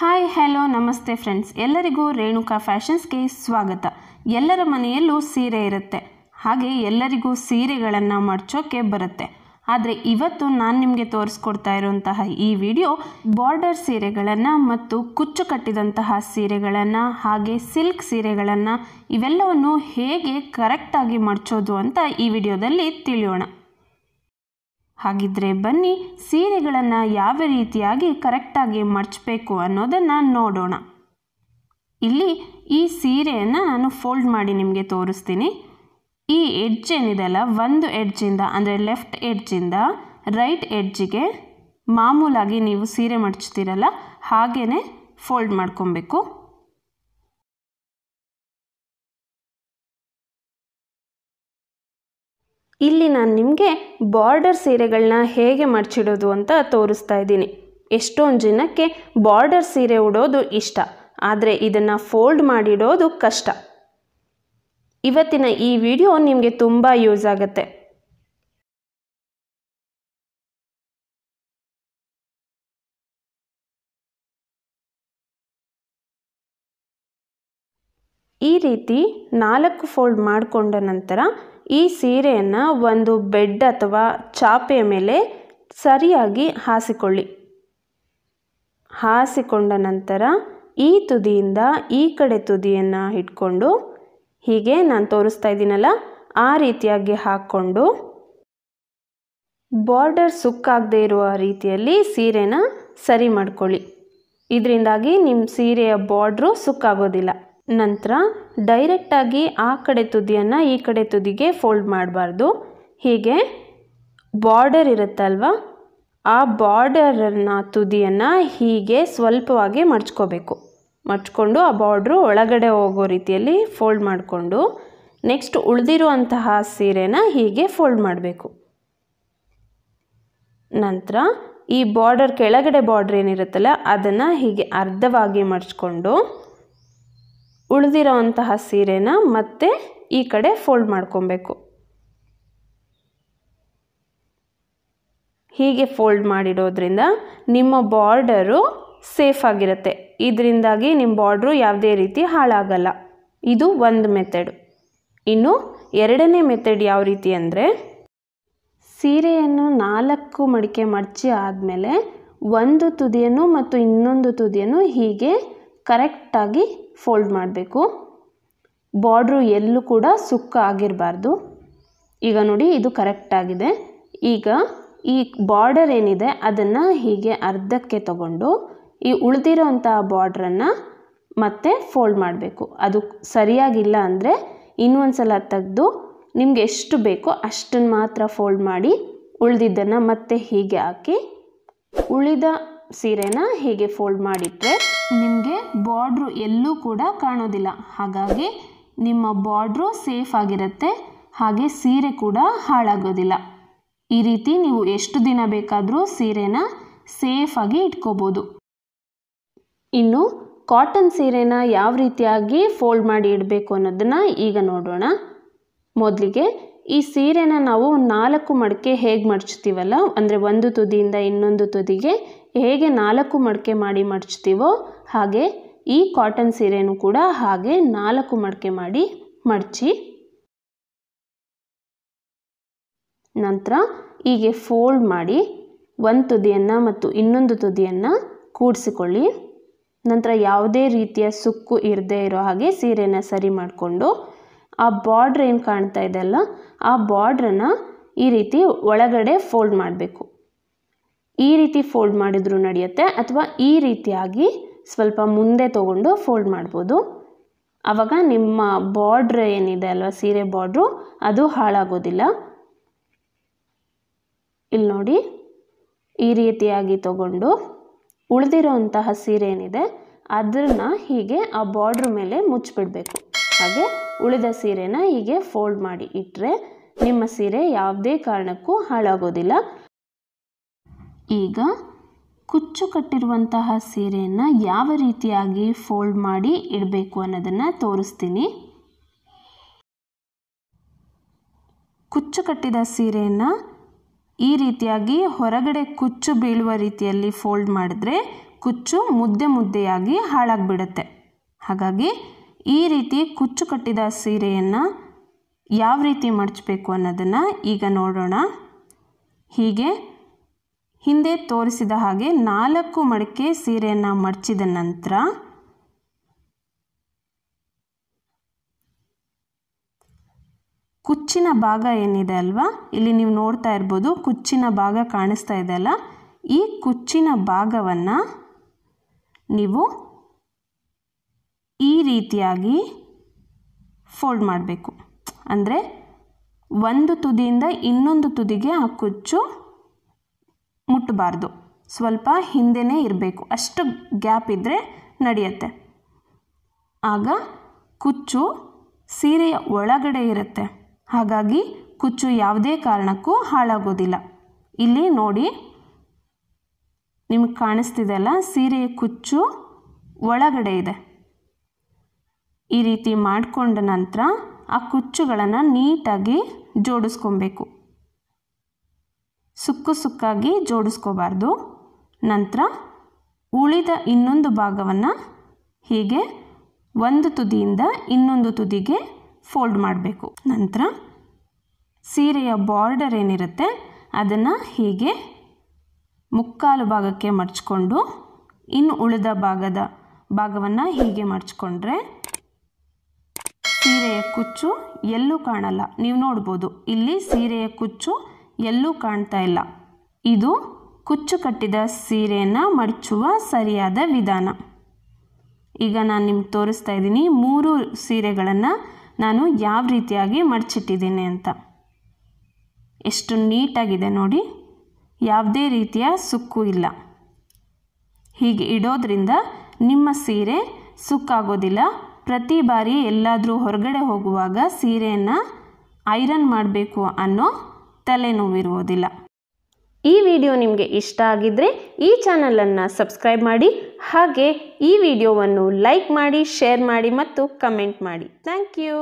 hi hello ನಮಸ್ತೆ friends ಎಲ್ಲರಿಗೂ ರೇಣುಕಾ ಫ್ಯಾಷನ್ಸ್ಗೆ ಸ್ವಾಗತ ಎಲ್ಲರ ಮನೆಯಲ್ಲೂ ಸೀರೆ ಇರುತ್ತೆ ಹಾಗೆ ಎಲ್ಲರಿಗೂ ಸೀರೆಗಳನ್ನು ಮಡ್ಚೋಕ್ಕೆ ಬರುತ್ತೆ ಆದರೆ ಇವತ್ತು ನಾನು ನಿಮಗೆ ತೋರಿಸ್ಕೊಡ್ತಾ ಇರುವಂತಹ ಈ ವಿಡಿಯೋ ಬಾರ್ಡರ್ ಸೀರೆಗಳನ್ನು ಮತ್ತು ಕುಚ್ಚು ಕಟ್ಟಿದಂತಹ ಸೀರೆಗಳನ್ನು ಹಾಗೆ ಸಿಲ್ಕ್ ಸೀರೆಗಳನ್ನು ಇವೆಲ್ಲವನ್ನು ಹೇಗೆ ಕರೆಕ್ಟಾಗಿ ಮಡ್ಚೋದು ಅಂತ ಈ ವಿಡಿಯೋದಲ್ಲಿ ತಿಳಿಯೋಣ ಹಾಗಿದ್ರೆ ಬನ್ನಿ ಸೀರೆಗಳನ್ನು ಯಾವ ರೀತಿಯಾಗಿ ಕರೆಕ್ಟಾಗಿ ಮಡಚಬೇಕು ಅನ್ನೋದನ್ನು ನೋಡೋಣ ಇಲ್ಲಿ ಈ ಸೀರೆಯನ್ನು ನಾನು ಫೋಲ್ಡ್ ಮಾಡಿ ನಿಮಗೆ ತೋರಿಸ್ತೀನಿ ಈ ಎಡ್ಜ್ ಏನಿದೆಲ್ಲ ಒಂದು ಎಡ್ಜಿಂದ ಅಂದರೆ ಲೆಫ್ಟ್ ಎಡ್ಜಿಂದ ರೈಟ್ ಎಡ್ಜಿಗೆ ಮಾಮೂಲಾಗಿ ನೀವು ಸೀರೆ ಮಡಚ್ತೀರಲ್ಲ ಹಾಗೆಯೇ ಫೋಲ್ಡ್ ಮಾಡ್ಕೊಬೇಕು ಇಲ್ಲಿ ನಾನು ನಿಮಗೆ ಬಾರ್ಡರ್ ಸೀರೆಗಳನ್ನ ಹೇಗೆ ಮಡಚಿಡೋದು ಅಂತ ತೋರಿಸ್ತಾ ಇದ್ದೀನಿ ಎಷ್ಟೊಂದು ಜನಕ್ಕೆ ಬಾರ್ಡರ್ ಸೀರೆ ಉಡೋದು ಇಷ್ಟ ಆದರೆ ಇದನ್ನು ಫೋಲ್ಡ್ ಮಾಡಿಡೋದು ಕಷ್ಟ ಇವತ್ತಿನ ಈ ವಿಡಿಯೋ ನಿಮಗೆ ತುಂಬ ಯೂಸ್ ಆಗುತ್ತೆ ಈ ರೀತಿ ನಾಲ್ಕು ಫೋಲ್ಡ್ ಮಾಡಿಕೊಂಡ ನಂತರ ಈ ಸೀರೆಯನ್ನು ಒಂದು ಬೆಡ್ ಅಥವಾ ಚಾಪೆಯ ಮೇಲೆ ಸರಿಯಾಗಿ ಹಾಸಿಕೊಳ್ಳಿ ಹಾಸಿಕೊಂಡ ನಂತರ ಈ ತುದಿಯಿಂದ ಈ ಕಡೆ ತುದಿಯನ್ನು ಇಟ್ಕೊಂಡು ಹೀಗೆ ನಾನು ತೋರಿಸ್ತಾ ಇದ್ದೀನಲ್ಲ ಆ ರೀತಿಯಾಗಿ ಹಾಕ್ಕೊಂಡು ಬಾರ್ಡರ್ ಸುಕ್ಕಾಗದೇ ಇರುವ ರೀತಿಯಲ್ಲಿ ಸೀರೆನ ಸರಿ ಮಾಡ್ಕೊಳ್ಳಿ ಇದರಿಂದಾಗಿ ನಿಮ್ಮ ಸೀರೆಯ ಬಾರ್ಡ್ರು ಸುಕ್ಕಾಗೋದಿಲ್ಲ ನಂತರ ಡೈರೆಕ್ಟಾಗಿ ಆ ಕಡೆ ತುದಿಯನ್ನು ಈ ಕಡೆ ತುದಿಗೆ ಫೋಲ್ಡ್ ಮಾಡಬಾರ್ದು ಹೀಗೆ ಬಾರ್ಡರ್ ಇರುತ್ತಲ್ವ ಆ ಬಾರ್ಡರನ್ನ ತುದಿಯನ್ನು ಹೀಗೆ ಸ್ವಲ್ಪವಾಗಿ ಮಡ್ಚ್ಕೋಬೇಕು ಮಡ್ಚ್ಕೊಂಡು ಆ ಬಾರ್ಡ್ರು ಒಳಗಡೆ ಹೋಗೋ ರೀತಿಯಲ್ಲಿ ಫೋಲ್ಡ್ ಮಾಡಿಕೊಂಡು ನೆಕ್ಸ್ಟ್ ಉಳಿದಿರುವಂತಹ ಸೀರೆನ ಹೀಗೆ ಫೋಲ್ಡ್ ಮಾಡಬೇಕು ನಂತರ ಈ ಬಾರ್ಡರ್ ಕೆಳಗಡೆ ಬಾರ್ಡ್ರ್ ಏನಿರುತ್ತಲ್ಲ ಅದನ್ನು ಹೀಗೆ ಅರ್ಧವಾಗಿ ಮಡ್ಚ್ಕೊಂಡು ಉಳಿದಿರೋ ಅಂತಹ ಸೀರೆನ ಮತ್ತೆ ಈ ಕಡೆ ಫೋಲ್ಡ್ ಮಾಡ್ಕೊಬೇಕು ಹೀಗೆ ಫೋಲ್ಡ್ ಮಾಡಿಡೋದ್ರಿಂದ ನಿಮ್ಮ ಬಾರ್ಡರು ಸೇಫ್ ಆಗಿರುತ್ತೆ ಇದರಿಂದಾಗಿ ನಿಮ್ಮ ಬಾರ್ಡ್ರು ಯಾವುದೇ ರೀತಿ ಹಾಳಾಗಲ್ಲ ಇದು ಒಂದು ಮೆಥಡ್ ಇನ್ನು ಎರಡನೇ ಮೆಥಡ್ ಯಾವ ರೀತಿ ಅಂದರೆ ಸೀರೆಯನ್ನು ನಾಲ್ಕು ಮಡಿಕೆ ಮಡಚಿ ಆದಮೇಲೆ ಒಂದು ತುದಿಯನ್ನು ಮತ್ತು ಇನ್ನೊಂದು ತುದಿಯನ್ನು ಹೀಗೆ ಕರೆಕ್ಟಾಗಿ ಫೋಲ್ಡ್ ಮಾಡಬೇಕು ಬಾರ್ಡ್ರು ಎಲ್ಲೂ ಕೂಡ ಸುಕ್ಕ ಆಗಿರಬಾರ್ದು ಈಗ ನೋಡಿ ಇದು ಕರೆಕ್ಟಾಗಿದೆ ಈಗ ಈ ಬಾರ್ಡರ್ ಏನಿದೆ ಅದನ್ನು ಹೀಗೆ ಅರ್ಧಕ್ಕೆ ತಗೊಂಡು ಈ ಅಂತಹ ಬಾರ್ಡ್ರನ್ನು ಮತ್ತೆ ಫೋಲ್ಡ್ ಮಾಡಬೇಕು ಅದು ಸರಿಯಾಗಿಲ್ಲ ಅಂದರೆ ಇನ್ನೊಂದು ಸಲ ತೆಗೆದು ನಿಮಗೆ ಎಷ್ಟು ಬೇಕೋ ಅಷ್ಟನ್ನು ಮಾತ್ರ ಫೋಲ್ಡ್ ಮಾಡಿ ಉಳಿದಿದ್ದನ್ನು ಮತ್ತೆ ಹೀಗೆ ಹಾಕಿ ಉಳಿದ ಸೀರೆನ ಹೀಗೆ ಫೋಲ್ಡ್ ಮಾಡಿಟ್ಟರೆ ನಿಮ್ಮ ಬಾರ್ಡ್ರು ಎಲ್ಲೂ ಕೂಡ ಕಾಣೋದಿಲ್ಲ ಹಾಗಾಗಿ ನಿಮ್ಮ ಬಾರ್ಡ್ರು ಸೇಫ್ ಆಗಿರುತ್ತೆ ಹಾಗೆ ಸೀರೆ ಕೂಡ ಹಾಳಾಗೋದಿಲ್ಲ ಈ ರೀತಿ ನೀವು ಎಷ್ಟು ದಿನ ಬೇಕಾದರೂ ಸೀರೆನ ಸೇಫಾಗಿ ಇಟ್ಕೋಬೋದು ಇನ್ನು ಕಾಟನ್ ಸೀರೆನ ಯಾವ ರೀತಿಯಾಗಿ ಫೋಲ್ಡ್ ಮಾಡಿ ಇಡಬೇಕು ಅನ್ನೋದನ್ನು ಈಗ ನೋಡೋಣ ಮೊದಲಿಗೆ ಈ ಸೀರೆನ ನಾವು ನಾಲ್ಕು ಮಡಕೆ ಹೇಗೆ ಮಡಚ್ತೀವಲ್ಲ ಅಂದರೆ ಒಂದು ತುದಿಯಿಂದ ಇನ್ನೊಂದು ತುದಿಗೆ ಹೇಗೆ ನಾಲ್ಕು ಮಡಕೆ ಮಾಡಿ ಮಡಚ್ತೀವೋ ಹಾಗೆ ಈ ಕಾಟನ್ ಸೀರೆಯನ್ನು ಕೂಡ ಹಾಗೆ ನಾಲ್ಕು ಮಡಕೆ ಮಾಡಿ ಮಡಚಿ ನಂತರ ಹೀಗೆ ಫೋಲ್ಡ್ ಮಾಡಿ ಒಂದು ತುದಿಯನ್ನು ಮತ್ತು ಇನ್ನೊಂದು ತುದಿಯನ್ನು ಕೂಡಿಸಿಕೊಳ್ಳಿ ನಂತರ ಯಾವುದೇ ರೀತಿಯ ಸುಕ್ಕು ಇರದೇ ಇರೋ ಹಾಗೆ ಸೀರೆನ ಸರಿ ಮಾಡಿಕೊಂಡು ಆ ಬಾರ್ಡ್ರ್ ಏನು ಕಾಣ್ತಾ ಇದೆಯಲ್ಲ ಆ ಬಾರ್ಡ್ರನ್ನ ಈ ರೀತಿ ಒಳಗಡೆ ಫೋಲ್ಡ್ ಮಾಡಬೇಕು ಈ ರೀತಿ ಫೋಲ್ಡ್ ಮಾಡಿದರೂ ನಡೆಯುತ್ತೆ ಅಥವಾ ಈ ರೀತಿಯಾಗಿ ಸ್ವಲ್ಪ ಮುಂದೆ ತೊಗೊಂಡು ಫೋಲ್ಡ್ ಮಾಡ್ಬೋದು ಆವಾಗ ನಿಮ್ಮ ಬಾರ್ಡ್ರ್ ಏನಿದೆ ಅಲ್ವಾ ಸೀರೆ ಬಾರ್ಡ್ರು ಅದು ಹಾಳಾಗೋದಿಲ್ಲ ಇಲ್ಲಿ ನೋಡಿ ಈ ರೀತಿಯಾಗಿ ತಗೊಂಡು ಉಳಿದಿರೋಂತಹ ಸೀರೆ ಏನಿದೆ ಅದನ್ನ ಹೀಗೆ ಆ ಬಾರ್ಡ್ರ್ ಮೇಲೆ ಮುಚ್ಚಿಬಿಡಬೇಕು ಹಾಗೆ ಉಳಿದ ಸೀರೆನ ಹೀಗೆ ಫೋಲ್ಡ್ ಮಾಡಿ ಇಟ್ಟರೆ ನಿಮ್ಮ ಸೀರೆ ಯಾವುದೇ ಕಾರಣಕ್ಕೂ ಹಾಳಾಗೋದಿಲ್ಲ ಈಗ ಕುಚ್ಚು ಕಟ್ಟಿರುವಂತಹ ಸೀರೆಯನ್ನು ಯಾವ ರೀತಿಯಾಗಿ ಫೋಲ್ಡ್ ಮಾಡಿ ಇಡಬೇಕು ಅನ್ನೋದನ್ನು ತೋರಿಸ್ತೀನಿ ಕುಚ್ಚು ಕಟ್ಟಿದ ಸೀರೆಯನ್ನು ಈ ರೀತಿಯಾಗಿ ಹೊರಗಡೆ ಕುಚ್ಚು ಬೀಳುವ ರೀತಿಯಲ್ಲಿ ಫೋಲ್ಡ್ ಮಾಡಿದ್ರೆ ಕುಚ್ಚು ಮುದ್ದೆ ಮುದ್ದೆಯಾಗಿ ಹಾಳಾಗಿಬಿಡುತ್ತೆ ಹಾಗಾಗಿ ಈ ರೀತಿ ಕುಚ್ಚು ಕಟ್ಟಿದ ಸೀರೆಯನ್ನು ಯಾವ ರೀತಿ ಮಡಚಬೇಕು ಅನ್ನೋದನ್ನು ಈಗ ನೋಡೋಣ ಹೀಗೆ ಹಿಂದೆ ತೋರಿಸಿದ ಹಾಗೆ ನಾಲ್ಕು ಮಡಿಕೆ ಸೀರೆಯನ್ನು ಮಡಚಿದ ನಂತರ ಕುಚ್ಚಿನ ಭಾಗ ಏನಿದೆ ಅಲ್ವಾ ಇಲ್ಲಿ ನೀವು ನೋಡ್ತಾ ಇರ್ಬೋದು ಕುಚ್ಚಿನ ಭಾಗ ಕಾಣಿಸ್ತಾ ಇದೆ ಅಲ್ಲ ಈ ಕುಚ್ಚಿನ ಭಾಗವನ್ನು ನೀವು ಈ ರೀತಿಯಾಗಿ ಫೋಲ್ಡ್ ಮಾಡಬೇಕು ಅಂದರೆ ಒಂದು ತುದಿಯಿಂದ ಇನ್ನೊಂದು ತುದಿಗೆ ಆ ಕುಚ್ಚು ಮುಟ್ಟಬಾರ್ದು ಸ್ವಲ್ಪ ಹಿಂದೆನೇ ಇರಬೇಕು ಅಷ್ಟು ಗ್ಯಾಪ್ ಇದ್ದರೆ ನಡೆಯುತ್ತೆ ಆಗ ಕುಚ್ಚು ಸೀರೆಯ ಒಳಗಡೆ ಇರುತ್ತೆ ಹಾಗಾಗಿ ಕುಚ್ಚು ಯಾವುದೇ ಕಾರಣಕ್ಕೂ ಹಾಳಾಗೋದಿಲ್ಲ ಇಲ್ಲಿ ನೋಡಿ ನಿಮಗೆ ಕಾಣಿಸ್ತಿದೆಯಲ್ಲ ಸೀರೆಯ ಕುಚ್ಚು ಒಳಗಡೆ ಇದೆ ಈ ರೀತಿ ಮಾಡಿಕೊಂಡ ನಂತರ ಆ ಕುಚ್ಚುಗಳನ್ನು ನೀಟಾಗಿ ಜೋಡಿಸ್ಕೊಬೇಕು ಸುಕ್ಕು ಸುಕ್ಕಾಗಿ ಜೋಡಿಸ್ಕೋಬಾರ್ದು ನಂತರ ಉಳಿದ ಇನ್ನೊಂದು ಭಾಗವನ್ನು ಹೀಗೆ ಒಂದು ತುದಿಯಿಂದ ಇನ್ನೊಂದು ತುದಿಗೆ ಫೋಲ್ಡ್ ಮಾಡಬೇಕು ನಂತರ ಸೀರೆಯ ಬಾರ್ಡರ್ ಏನಿರುತ್ತೆ ಅದನ್ನು ಹೀಗೆ ಮುಕ್ಕಾಲು ಭಾಗಕ್ಕೆ ಮಡ್ಚಿಕೊಂಡು ಇನ್ನು ಉಳಿದ ಭಾಗದ ಭಾಗವನ್ನು ಹೀಗೆ ಮಡ್ಚಿಕೊಂಡ್ರೆ ಸೀರೆಯ ಕುಚ್ಚು ಎಲ್ಲೂ ಕಾಣಲ್ಲ ನೀವು ನೋಡ್ಬೋದು ಇಲ್ಲಿ ಸೀರೆಯ ಕುಚ್ಚು ಎಲ್ಲೂ ಕಾಣ್ತಾ ಇಲ್ಲ ಇದು ಕುಚ್ಚು ಕಟ್ಟಿದ ಸೀರೆಯನ್ನು ಮಡಚುವ ಸರಿಯಾದ ವಿಧಾನ ಈಗ ನಾನು ನಿಮ್ಗೆ ತೋರಿಸ್ತಾ ಇದ್ದೀನಿ ಮೂರು ಸೀರೆಗಳನ್ನು ನಾನು ಯಾವ ರೀತಿಯಾಗಿ ಮಡಚಿಟ್ಟಿದ್ದೀನಿ ಅಂತ ಎಷ್ಟು ನೀಟಾಗಿದೆ ನೋಡಿ ಯಾವುದೇ ರೀತಿಯ ಸುಕ್ಕು ಇಲ್ಲ ಹೀಗೆ ಇಡೋದ್ರಿಂದ ನಿಮ್ಮ ಸೀರೆ ಸುಕ್ಕಾಗೋದಿಲ್ಲ ಪ್ರತಿ ಬಾರಿ ಎಲ್ಲಾದರೂ ಹೊರಗಡೆ ಹೋಗುವಾಗ ಸೀರೆಯನ್ನು ಐರನ್ ಮಾಡಬೇಕು ಅನ್ನೋ ತಲೆನೋವಿರುವುದಿಲ್ಲ ಈ ವಿಡಿಯೋ ನಿಮಗೆ ಇಷ್ಟ ಆಗಿದ್ದರೆ ಈ ಚಾನಲನ್ನು ಸಬ್ಸ್ಕ್ರೈಬ್ ಮಾಡಿ ಹಾಗೆ ಈ ವಿಡಿಯೋವನ್ನು ಲೈಕ್ ಮಾಡಿ ಶೇರ್ ಮಾಡಿ ಮತ್ತು ಕಮೆಂಟ್ ಮಾಡಿ ಥ್ಯಾಂಕ್ ಯು